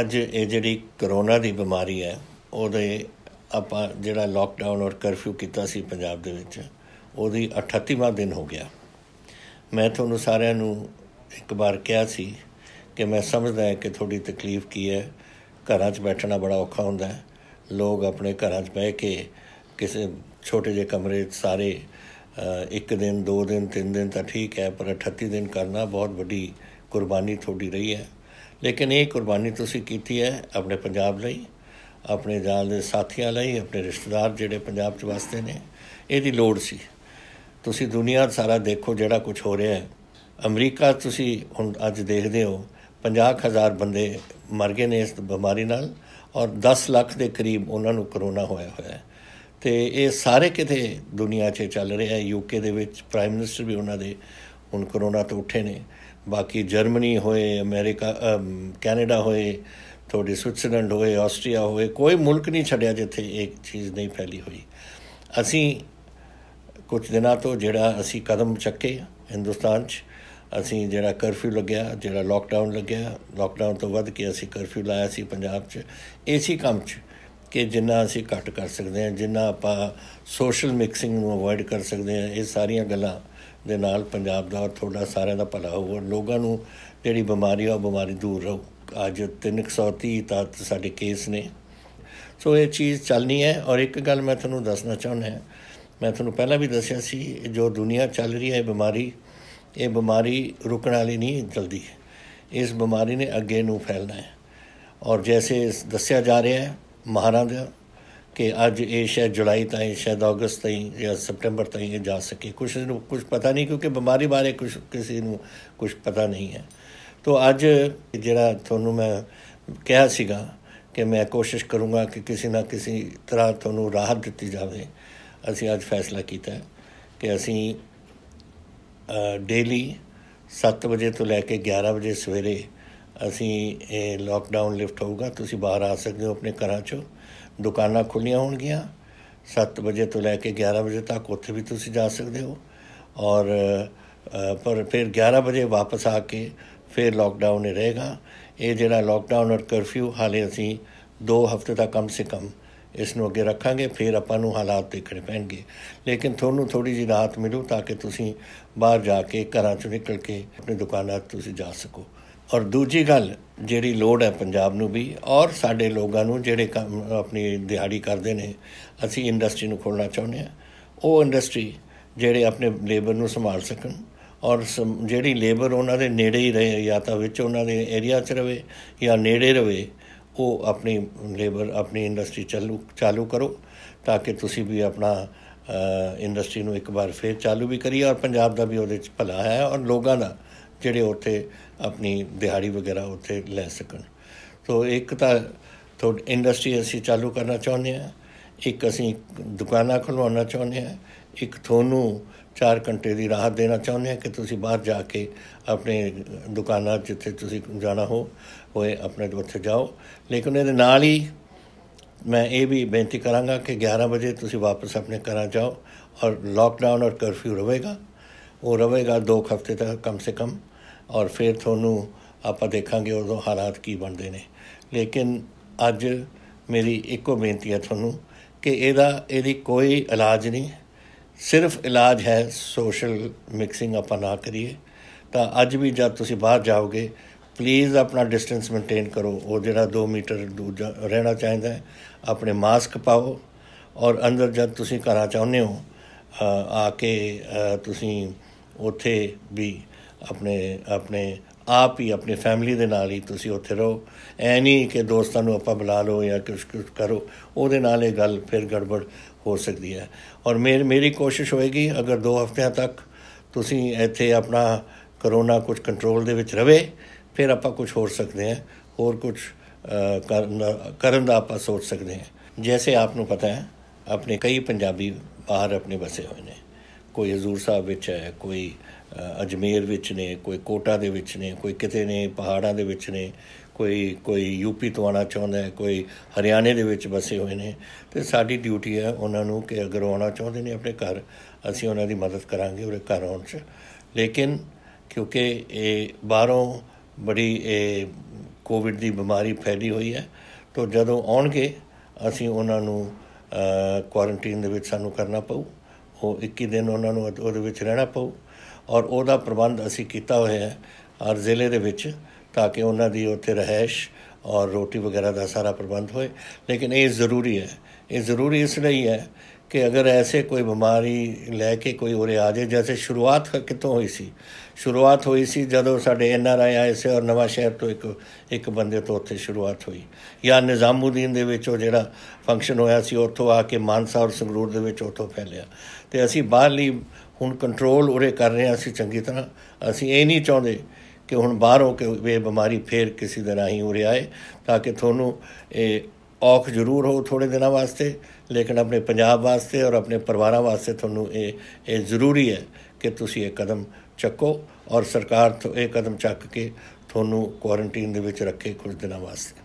ਅੱਜ ਇਹ ਜਿਹੜੀ ਕਰੋਨਾ ਦੀ ਬਿਮਾਰੀ ਹੈ ਉਹਦੇ ਆਪਾਂ ਜਿਹੜਾ ਲਾਕਡਾਊਨ ਔਰ ਕਰਫਿਊ ਕੀਤਾ ਸੀ ਪੰਜਾਬ ਦੇ ਵਿੱਚ ਉਹਦੀ 38ਵਾਂ ਦਿਨ ਹੋ ਗਿਆ ਮੈਂ ਤੁਹਾਨੂੰ ਸਾਰਿਆਂ ਨੂੰ ਇੱਕ ਵਾਰ ਕਿਹਾ ਸੀ ਕਿ ਮੈਂ ਸਮਝਦਾ ਹਾਂ ਕਿ ਤੁਹਾਡੀ ਤਕਲੀਫ ਕੀ ਹੈ ਘਰਾਂ 'ਚ ਬੈਠਣਾ ਬੜਾ ਔਖਾ ਹੁੰਦਾ ਹੈ ਲੋਕ ਆਪਣੇ ਘਰਾਂ 'ਚ ਬਹਿ ਕੇ ਕਿਸੇ ਛੋਟੇ ਜਿਹੇ ਕਮਰੇ 'ਚ ਸਾਰੇ ਇੱਕ ਦਿਨ ਦੋ ਦਿਨ ਤਿੰਨ ਦਿਨ ਤਾਂ ਠੀਕ ਹੈ ਪਰ 38 ਦਿਨ ਕਰਨਾ ਬਹੁਤ ਵੱਡੀ ਕੁਰਬਾਨੀ ਤੁਹਾਡੀ ਰਹੀ ਹੈ ਲੇਕਿਨ ਇਹ ਕੁਰਬਾਨੀ ਤੁਸੀਂ ਕੀਤੀ ਹੈ ਆਪਣੇ ਪੰਜਾਬ ਲਈ ਆਪਣੇ ਜਾਨ ਦੇ ਸਾਥੀਆਂ ਲਈ ਆਪਣੇ ਰਿਸ਼ਤੇਦਾਰ ਜਿਹੜੇ ਪੰਜਾਬ 'ਚ ਵਸਦੇ ਨੇ ਇਹਦੀ ਲੋੜ ਸੀ ਤੁਸੀਂ ਦੁਨੀਆ ਸਾਰਾ ਦੇਖੋ ਜਿਹੜਾ ਕੁਝ ਹੋ ਰਿਹਾ ਹੈ ਅਮਰੀਕਾ ਤੁਸੀਂ ਹੁਣ ਅੱਜ ਦੇਖਦੇ ਹੋ 50000 ਬੰਦੇ ਮਰ ਗਏ ਨੇ ਇਸ ਬਿਮਾਰੀ ਨਾਲ ਔਰ 10 ਲੱਖ ਦੇ ਕਰੀਬ ਉਹਨਾਂ ਨੂੰ ਕਰੋਨਾ ਹੋਇਆ ਹੋਇਆ ਹੈ ਤੇ ਇਹ ਸਾਰੇ ਕਿਤੇ ਦੁਨੀਆ 'ਚ ਚੱਲ ਰਿਹਾ ਹੈ ਯੂਕੇ ਦੇ ਵਿੱਚ ਪ੍ਰਾਈਮ ਮਿਨਿਸਟਰ ਵੀ ਉਹਨਾਂ ਦੇ ਹੁਣ ਕਰੋਨਾ ਤੋਂ ਉੱਠੇ ਨੇ ਬਾਕੀ ਜਰਮਨੀ ਹੋਏ ਅਮਰੀਕਾ ਕੈਨੇਡਾ ਹੋਏ ਥੋੜੀ ਸਵਿਟਜ਼ਰਲੈਂਡ ਹੋਏ ਆਸਟਰੀਆ ਹੋਏ ਕੋਈ ਮੁਲਕ ਨਹੀਂ ਛੱਡਿਆ ਜਿੱਥੇ ਇੱਕ ਚੀਜ਼ ਨਹੀਂ ਫੈਲੀ ਹੋਈ ਅਸੀਂ ਕੁਝ ਦਿਨਾਂ ਤੋਂ ਜਿਹੜਾ ਅਸੀਂ ਕਦਮ ਚੱਕੇ ਹਿੰਦੁਸਤਾਨ 'ਚ ਅਸੀਂ ਜਿਹੜਾ ਕਰਫਿਊ ਲੱਗਿਆ ਜਿਹੜਾ ਲਾਕਡਾਊਨ ਲੱਗਿਆ ਲਾਕਡਾਊਨ ਤੋਂ ਵੱਧ ਕੇ ਅਸੀਂ ਕਰਫਿਊ ਲਾਇਆ ਸੀ ਪੰਜਾਬ 'ਚ ਏਸੀ ਕੰਮ 'ਚ ਕਿ ਜਿੰਨਾ ਅਸੀਂ ਘੱਟ ਕਰ ਸਕਦੇ ਹਾਂ ਜਿੰਨਾ ਆਪਾਂ ਸੋਸ਼ਲ ਮਿਕਸਿੰਗ ਨੂੰ ਅਵੋਇਡ ਕਰ ਸਕਦੇ ਹਾਂ ਇਹ ਸਾਰੀਆਂ ਗੱਲਾਂ ਦੇ ਨਾਲ ਪੰਜਾਬ ਦਾ ਔਰ ਤੁਹਾਡਾ ਸਾਰਿਆਂ ਦਾ ਭਲਾ ਹੋਵੇ ਲੋਕਾਂ ਨੂੰ ਜਿਹੜੀ ਬਿਮਾਰੀ ਆ ਬਿਮਾਰੀ ਦੂਰ ਰਹੋ ਅੱਜ 330 ਤੱਕ ਸਾਡੇ ਕੇਸ ਨੇ ਸੋ ਇਹ ਚੀਜ਼ ਚੱਲਣੀ ਹੈ ਔਰ ਇੱਕ ਗੱਲ ਮੈਂ ਤੁਹਾਨੂੰ ਦੱਸਣਾ ਚਾਹੁੰਦਾ ਹਾਂ ਮੈਂ ਤੁਹਾਨੂੰ ਪਹਿਲਾਂ ਵੀ ਦੱਸਿਆ ਸੀ ਜੋ ਦੁਨੀਆ ਚੱਲ ਰਹੀ ਹੈ ਬਿਮਾਰੀ ਇਹ ਬਿਮਾਰੀ ਰੁਕਣ ਵਾਲੀ ਨਹੀਂ ਜਲਦੀ ਇਸ ਬਿਮਾਰੀ ਨੇ ਅੱਗੇ ਨੂੰ ਫੈਲਣਾ ਹੈ ਔਰ ਜੈਸੇ ਦੱਸਿਆ ਜਾ ਰਿਹਾ ਹੈ ਮਹਾਰਾਜਾ ਕਿ ਅੱਜ ਇਹ ਸ਼ਾਇਦ ਜੁਲਾਈ ਇਹ ਸ਼ਾਇਦ ਅਗਸਤ ਤਾਂ ਜਾਂ ਸਪਟੰਬਰ ਤਾਂ ਇਹ ਜਾ ਸਕੇ ਕੁਝ ਨੂੰ ਕੁਝ ਪਤਾ ਨਹੀਂ ਕਿਉਂਕਿ ਬਿਮਾਰੀ ਬਾਰੇ ਕੁਝ ਕਿਸੇ ਨੂੰ ਕੁਝ ਪਤਾ ਨਹੀਂ ਹੈ ਤੋਂ ਅੱਜ ਜਿਹੜਾ ਤੁਹਾਨੂੰ ਮੈਂ ਕਿਹਾ ਸੀਗਾ ਕਿ ਮੈਂ ਕੋਸ਼ਿਸ਼ ਕਰੂੰਗਾ ਕਿ ਕਿਸੇ ਨਾ ਕਿਸੇ ਤਰ੍ਹਾਂ ਤੁਹਾਨੂੰ ਰਾਹਤ ਦਿੱਤੀ ਜਾਵੇ ਅਸੀਂ ਅੱਜ ਫੈਸਲਾ ਕੀਤਾ ਹੈ ਕਿ ਅਸੀਂ ਡੇਲੀ 7 ਵਜੇ ਤੋਂ ਲੈ ਕੇ 11 ਵਜੇ ਸਵੇਰੇ ਅਸੀਂ ਇਹ ਲਾਕਡਾਊਨ ਲਿਫਟ ਹੋਊਗਾ ਤੁਸੀਂ ਬਾਹਰ ਆ ਸਕਦੇ ਹੋ ਆਪਣੇ ਘਰਾਂ ਚੋਂ ਦੁਕਾਨਾਂ ਖੁੱਲੀਆਂ ਹੋਣਗੀਆਂ 7 ਵਜੇ ਤੋਂ ਲੈ ਕੇ 11 ਵਜੇ ਤੱਕ ਉੱਥੇ ਵੀ ਤੁਸੀਂ ਜਾ ਸਕਦੇ ਹੋ ਔਰ ਪਰ ਫਿਰ 11 ਵਜੇ ਵਾਪਸ ਆ ਕੇ ਫਿਰ ਲਾਕਡਾਊਨ ਹੀ ਰਹੇਗਾ ਇਹ ਜਿਹੜਾ ਲਾਕਡਾਊਨ ਔਰ ਕਰਫਿਊ ਹਾਲੇ ਅਸੀਂ 2 ਹਫ਼ਤੇ ਦਾ ਕਮ ਸੇ ਕਮ ਇਸ ਨੂੰ ਅੱਗੇ ਰੱਖਾਂਗੇ ਫਿਰ ਆਪਾਂ ਨੂੰ ਹਾਲਾਤ ਦੇਖਣੇ ਪੈਣਗੇ ਲੇਕਿਨ ਤੁਹਾਨੂੰ ਥੋੜੀ ਜਿਹੀ ਰਾਹਤ ਮਿਲੂ ਤਾਂ ਕਿ ਤੁਸੀਂ ਬਾਹਰ ਜਾ ਕੇ ਘਰਾਂ ਚੋਂ ਨਿਕਲ ਕੇ ਆਪਣੀ ਦੁਕਾਨਾਂ ਤੁਸੀਂ ਜਾ ਸਕੋ ਔਰ ਦੂਜੀ ਗੱਲ ਜਿਹੜੀ ਲੋੜ ਹੈ ਪੰਜਾਬ ਨੂੰ ਵੀ ਔਰ ਸਾਡੇ ਲੋਕਾਂ ਨੂੰ ਜਿਹੜੇ ਕੰਮ ਆਪਣੀ ਦਿਹਾੜੀ ਕਰਦੇ ਨੇ ਅਸੀਂ ਇੰਡਸਟਰੀ ਨੂੰ ਖੋਲਣਾ ਚਾਹੁੰਦੇ ਆ ਉਹ ਇੰਡਸਟਰੀ ਜਿਹੜੇ ਆਪਣੇ ਲੇਬਰ ਨੂੰ ਸੰਭਾਲ ਸਕਣ ਔਰ ਜਿਹੜੀ ਲੇਬਰ ਉਹਨਾਂ ਦੇ ਨੇੜੇ ਹੀ ਰਹੇ ਜਾਂ ਤਾਂ ਵਿੱਚ ਉਹਨਾਂ ਦੇ ਏਰੀਆ 'ਚ ਰਹੇ ਜਾਂ ਨੇੜੇ ਰਹੇ ਉਹ ਆਪਣੀ ਲੇਬਰ ਆਪਣੀ ਇੰਡਸਟਰੀ ਚਾਲੂ ਚਾਲੂ ਕਰੋ ਤਾਂ ਕਿ ਤੁਸੀਂ ਵੀ ਆਪਣਾ ਇੰਡਸਟਰੀ ਨੂੰ ਇੱਕ ਵਾਰ ਫੇਰ ਚਾਲੂ ਵੀ ਕਰੀਏ ਔਰ ਪੰਜਾਬ ਦਾ ਵੀ ਉਹਦੇ 'ਚ ਭਲਾ ਹੈ ਔਰ ਲੋਕਾਂ ਦਾ ਜਿਹੜੇ ਉੱਥੇ ਆਪਣੀ ਦਿਹਾੜੀ ਵਗੈਰਾ ਉੱਥੇ ਲੈ ਸਕਣ ਸੋ ਇੱਕ ਤਾਂ ਤੋਂ ਇੰਡਸਟਰੀ ਅਸੀਂ ਚਾਲੂ ਕਰਨਾ ਚਾਹੁੰਦੇ ਆ ਇੱਕ ਅਸੀਂ ਦੁਕਾਨਾਂ ਖੁਲਵਾਉਣਾ ਚਾਹੁੰਦੇ ਆ ਇੱਕ ਤੁਹਾਨੂੰ 4 ਘੰਟੇ ਦੀ ਰਾਹਤ ਦੇਣਾ ਚਾਹੁੰਦੇ ਆ ਕਿ ਤੁਸੀਂ ਬਾਹਰ ਜਾ ਕੇ ਆਪਣੇ ਦੁਕਾਨਾਂ ਜਿੱਥੇ ਤੁਸੀਂ ਜਾਣਾ ਹੋ ਹੋਏ ਆਪਣੇ ਉੱਥੇ ਜਾਓ ਲੇਕਿਨ ਇਹਦੇ ਨਾਲ ਹੀ ਮੈਂ ਇਹ ਵੀ ਬੇਨਤੀ ਕਰਾਂਗਾ ਕਿ 11 ਵਜੇ ਤੁਸੀਂ ਵਾਪਸ ਆਪਣੇ ਘਰਾਂ ਜਾਓ ਔਰ ਲਾਕਡਾਊਨ ਔਰ ਕਰਫਿਊ ਰਹੇਗਾ ਉਹ ਰਹੇਗਾ 2 ਹਫ਼ਤੇ ਤੱਕ ਕਮ ਸੇ ਕਮ ਔਰ ਫਿਰ ਤੁਹਾਨੂੰ ਆਪਾਂ ਦੇਖਾਂਗੇ ਉਦੋਂ ਹਾਲਾਤ ਕੀ ਬਣਦੇ ਨੇ ਲੇਕਿਨ ਅੱਜ ਮੇਰੀ ਇੱਕੋ ਬੇਨਤੀ ਹੈ ਤੁਹਾਨੂੰ ਕਿ ਇਹਦਾ ਇਹਦੀ ਕੋਈ ਇਲਾਜ ਨਹੀਂ ਸਿਰਫ ਇਲਾਜ ਹੈ ਸੋਸ਼ਲ ਮਿਕਸਿੰਗ ਆਪਾਂ ਨਾ ਕਰੀਏ ਤਾਂ ਅੱਜ ਵੀ ਜਦ ਤੁਸੀਂ ਬਾਹਰ ਜਾਓਗੇ ਪਲੀਜ਼ ਆਪਣਾ ਡਿਸਟੈਂਸ ਮੇਨਟੇਨ ਕਰੋ ਉਹ ਜਿਹੜਾ 2 ਮੀਟਰ ਦੂਜਾ ਰਹਿਣਾ ਚਾਹੀਦਾ ਹੈ ਆਪਣੇ ਮਾਸਕ ਪਾਓ ਔਰ ਅੰਦਰ ਜਦ ਤੁਸੀਂ ਘਰਾਂ ਚਾਹੁੰਦੇ ਹੋ ਆ ਕੇ ਤੁਸੀਂ ਉੱਥੇ ਵੀ ਆਪਣੇ ਆਪਣੇ ਆਪ ਹੀ ਆਪਣੀ ਫੈਮਿਲੀ ਦੇ ਨਾਲ ਹੀ ਤੁਸੀਂ ਉੱਥੇ ਰਹੋ ਐ ਨਹੀਂ ਕਿ ਦੋਸਤਾਂ ਨੂੰ ਆਪਾਂ ਬੁਲਾ ਲਓ ਜਾਂ ਕੁਝ ਕੁਝ ਕਰੋ ਉਹਦੇ ਨਾਲ ਇਹ ਗੱਲ ਫਿਰ ਗੜਬੜ ਹੋ ਸਕਦੀ ਹੈ ਔਰ ਮੇਰੀ ਮੇਰੀ ਕੋਸ਼ਿਸ਼ ਹੋਏਗੀ ਅਗਰ 2 ਹਫ਼ਤਿਆਂ ਤੱਕ ਤੁਸੀਂ ਇੱਥੇ ਆਪਣਾ ਕਰੋਨਾ ਕੁਝ ਕੰਟਰੋਲ ਦੇ ਵਿੱਚ ਰਵੇ ਫਿਰ ਆਪਾਂ ਕੁਝ ਹੋਰ ਸਕਦੇ ਹਾਂ ਹੋਰ ਕੁਝ ਕਰਨ ਦਾ ਆਪਾਂ ਸੋਚ ਸਕਦੇ ਹਾਂ ਜੈਸੇ ਆਪ ਨੂੰ ਪਤਾ ਹੈ ਆਪਣੇ ਕਈ ਪੰਜਾਬੀ ਬਾਹਰ ਆਪਣੇ ਬਸੇ ਹੋਏ ਨੇ ਕੋਈ ਹਜ਼ੂਰ ਸਾਹਿਬ ਵਿੱਚ ਹੈ ਕੋਈ ਅਜਮੇਰ ਵਿੱਚ ਨੇ ਕੋਈ ਕੋਟਾ ਦੇ ਵਿੱਚ ਨੇ ਕੋਈ ਕਿਤੇ ਨੇ ਪਹਾੜਾਂ ਦੇ ਵਿੱਚ ਨੇ ਕੋਈ ਕੋਈ ਯੂਪੀ ਤੋਂ ਆਣਾ ਚਾਹੁੰਦਾ ਹੈ ਕੋਈ ਹਰਿਆਣੇ ਦੇ ਵਿੱਚ ਬਸੇ ਹੋਏ ਨੇ ਤੇ ਸਾਡੀ ਡਿਊਟੀ ਹੈ ਉਹਨਾਂ ਨੂੰ ਕਿ ਅਗਰ ਆਉਣਾ ਚਾਹੁੰਦੇ ਨੇ ਆਪਣੇ ਘਰ ਅਸੀਂ ਉਹਨਾਂ ਦੀ ਮਦਦ ਕਰਾਂਗੇ ਉਹਦੇ ਘਰ ਆਉਣ 'ਚ ਲੇਕਿਨ ਕਿਉਂਕਿ ਇਹ ਬਾਹਰੋਂ ਬੜੀ ਇਹ ਕੋਵਿਡ ਦੀ ਬਿਮਾਰੀ ਫੈਲੀ ਹੋਈ ਹੈ ਤੋਂ ਜਦੋਂ ਆਉਣਗੇ ਅਸੀਂ ਉਹਨਾਂ ਨੂੰ ਕੁਆਰੰਟਾਈਨ ਦੇ ਵਿੱਚ ਸਾਨੂੰ ਕਰਨਾ ਪਊ ਉਹ 21 ਦਿਨ ਉਹਨਾਂ ਨੂੰ ਉਹਦੇ ਵਿੱਚ ਰਹਿਣਾ ਪਊ ਔਰ ਉਹਦਾ ਪ੍ਰਬੰਧ ਅਸੀਂ ਕੀਤਾ ਹੋਇਆ ਹੈ ਔਰ ਜ਼ਿਲ੍ਹੇ ਦੇ ਵਿੱਚ ਤਾਂ ਕਿ ਉਹਨਾਂ ਦੀ ਉੱਥੇ ਰਹਿائش ਔਰ ਰੋਟੀ ਵਗੈਰਾ ਦਾ ਸਾਰਾ ਪ੍ਰਬੰਧ ਹੋਏ ਲੇਕਿਨ ਇਹ ਜ਼ਰੂਰੀ ਹੈ ਇਹ ਜ਼ਰੂਰੀ ਇਸ ਲਈ ਹੈ ਕਿ ਅਗਰ ਐਸੇ ਕੋਈ ਬਿਮਾਰੀ ਲੈ ਕੇ ਕੋਈ ਉਰੇ ਆ ਜਾਏ ਜੈਸੇ ਸ਼ੁਰੂਆਤ ਕਿਤੋਂ ਹੋਈ ਸੀ ਸ਼ੁਰੂਆਤ ਹੋਈ ਸੀ ਜਦੋਂ ਸਾਡੇ ਐਨ ਆਰ ਆਈ ਆਏ ਸੀ ਔਰ ਨਵਾਂ ਸ਼ਹਿਰ ਤੋਂ ਇੱਕ ਇੱਕ ਬੰਦੇ ਤੋਂ ਉੱਥੇ ਸ਼ੁਰੂਆਤ ਹੋਈ ਜਾਂ ਨਿਜ਼ਾਮੂਦੀਨ ਦੇ ਵਿੱਚ ਉਹ ਜਿਹੜਾ ਫੰਕਸ਼ਨ ਹੋਇਆ ਸੀ ਉੱਥੋਂ ਆ ਕੇ ਮਾਨਸਾ ਔਰ ਸੰਗਰੂਰ ਦੇ ਵਿੱਚ ਉੱਥੋਂ ਫੈਲਿਆ ਤੇ ਅਸੀਂ ਬਾਹਰਲੀ ਹੁਣ ਕੰਟਰੋਲ ਉਰੇ ਕਰ ਰਹੇ ਹਾਂ ਅਸੀਂ ਚੰਗੀ ਤਰ੍ਹਾਂ ਅਸੀਂ ਇਹ ਨਹੀਂ ਚਾਹੁੰਦੇ ਕਿ ਹੁਣ ਬਾਹਰੋਂ ਕਿ ਇਹ ਬਿਮਾਰੀ ਫੇਰ ਕਿਸੇ ਤਰ੍ਹਾਂ ਹੀ ਉਰੇ ਆਏ ਤਾਂ ਕਿ ਤੁਹਾਨੂੰ ਇਹ ਔਖ ਜ਼ਰੂਰ ਹੋ ਥੋੜੇ ਦਿਨਾਂ ਵਾਸਤੇ ਲੇਕਿਨ ਆਪਣੇ ਪੰਜਾਬ ਵਾਸਤੇ ਔਰ ਆਪਣੇ ਪਰਿਵਾਰਾਂ ਵਾਸਤੇ ਤੁਹਾਨੂੰ ਇਹ ਇਹ ਜ਼ਰੂਰੀ ਹੈ ਕਿ ਤੁਸੀਂ ਇਹ ਕਦਮ ਚੱਕੋ ਔਰ ਸਰਕਾਰ ਤੋਂ ਇਹ ਕਦਮ ਚੱਕ ਕੇ ਤੁਹਾਨੂੰ ਕੁਆਰੰਟਾਈਨ ਦੇ ਵਿੱਚ ਰੱਖੇ ਕੁਝ ਦਿਨਾਂ ਵਾਸਤੇ